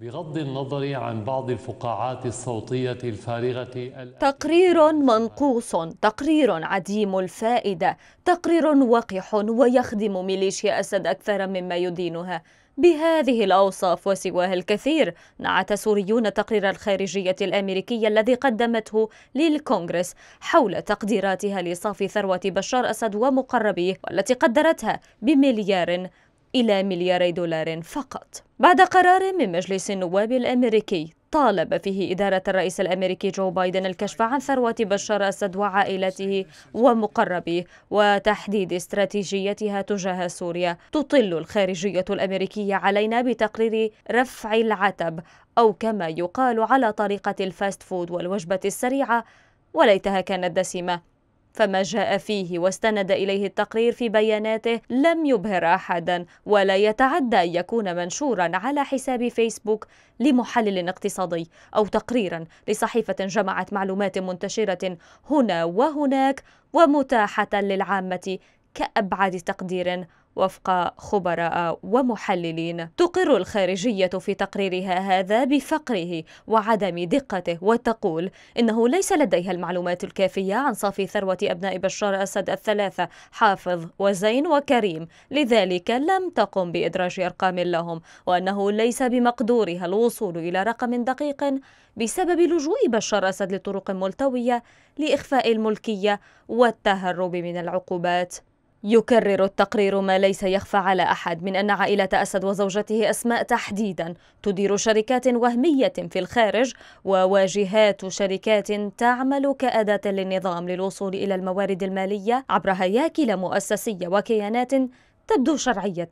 بغض النظر عن بعض الفقاعات الصوتية الفارغة تقرير منقوص تقرير عديم الفائدة تقرير وقح ويخدم ميليشيا أسد أكثر مما يدينها بهذه الأوصاف وسواها الكثير نعت سوريون تقرير الخارجية الأمريكية الذي قدمته للكونغرس حول تقديراتها لصافي ثروة بشار أسد ومقربيه والتي قدرتها بمليار إلى ملياري دولار فقط بعد قرار من مجلس النواب الأمريكي طالب فيه إدارة الرئيس الأمريكي جو بايدن الكشف عن ثروة بشار أسد وعائلته ومقربيه وتحديد استراتيجيتها تجاه سوريا تطل الخارجية الأمريكية علينا بتقرير رفع العتب أو كما يقال على طريقة الفاست فود والوجبة السريعة وليتها كانت دسمة فما جاء فيه واستند إليه التقرير في بياناته لم يبهر أحدا ولا يتعدى أن يكون منشورا على حساب فيسبوك لمحلل اقتصادي أو تقريرا لصحيفة جمعت معلومات منتشرة هنا وهناك ومتاحة للعامة كأبعد تقدير وفق خبراء ومحللين تقر الخارجيه في تقريرها هذا بفقره وعدم دقته وتقول انه ليس لديها المعلومات الكافيه عن صافي ثروه ابناء بشار اسد الثلاثه حافظ وزين وكريم لذلك لم تقم بادراج ارقام لهم وانه ليس بمقدورها الوصول الى رقم دقيق بسبب لجوء بشار اسد لطرق ملتويه لاخفاء الملكيه والتهرب من العقوبات يكرر التقرير ما ليس يخفى على أحد من أن عائلة أسد وزوجته أسماء تحديدا تدير شركات وهمية في الخارج وواجهات شركات تعمل كأداة للنظام للوصول إلى الموارد المالية عبر هياكل مؤسسية وكيانات تبدو شرعية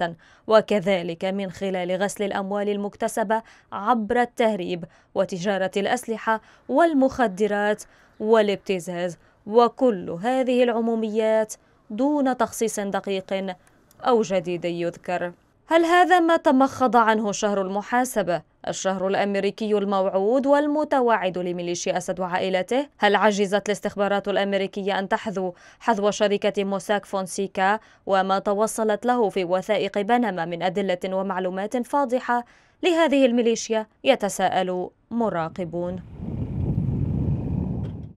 وكذلك من خلال غسل الأموال المكتسبة عبر التهريب وتجارة الأسلحة والمخدرات والابتزاز وكل هذه العموميات دون تخصيص دقيق أو جديد يذكر هل هذا ما تمخض عنه شهر المحاسبة؟ الشهر الأمريكي الموعود والمتوعد لميليشيا أسد وعائلته؟ هل عجزت الاستخبارات الأمريكية أن تحذو حذو شركة موساك فونسيكا وما توصلت له في وثائق بنما من أدلة ومعلومات فاضحة لهذه الميليشيا يتساءل مراقبون